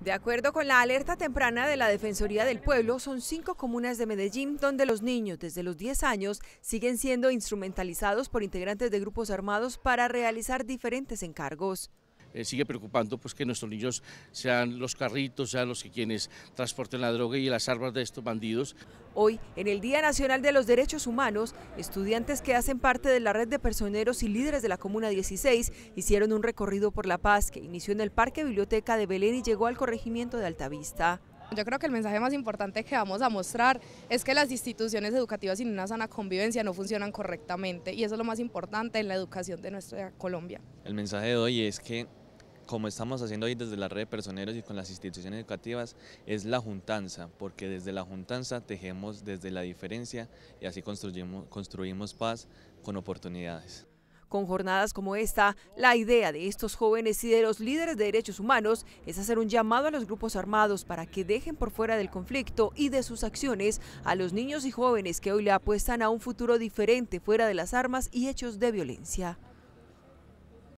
De acuerdo con la alerta temprana de la Defensoría del Pueblo, son cinco comunas de Medellín donde los niños desde los 10 años siguen siendo instrumentalizados por integrantes de grupos armados para realizar diferentes encargos. Eh, sigue preocupando pues que nuestros niños sean los carritos, sean los que quienes transporten la droga y las armas de estos bandidos. Hoy, en el Día Nacional de los Derechos Humanos, estudiantes que hacen parte de la red de personeros y líderes de la Comuna 16 hicieron un recorrido por la paz que inició en el Parque Biblioteca de Belén y llegó al corregimiento de Altavista. Yo creo que el mensaje más importante que vamos a mostrar es que las instituciones educativas sin una sana convivencia no funcionan correctamente y eso es lo más importante en la educación de nuestra Colombia. El mensaje de hoy es que como estamos haciendo hoy desde la red de personeros y con las instituciones educativas, es la juntanza, porque desde la juntanza tejemos desde la diferencia y así construimos, paz con oportunidades. Con jornadas como esta, la idea de estos jóvenes y de los líderes de derechos humanos es hacer un llamado a los grupos armados para que dejen por fuera del conflicto y de sus acciones a los niños y jóvenes que hoy le apuestan a un futuro diferente fuera de las armas y hechos de violencia.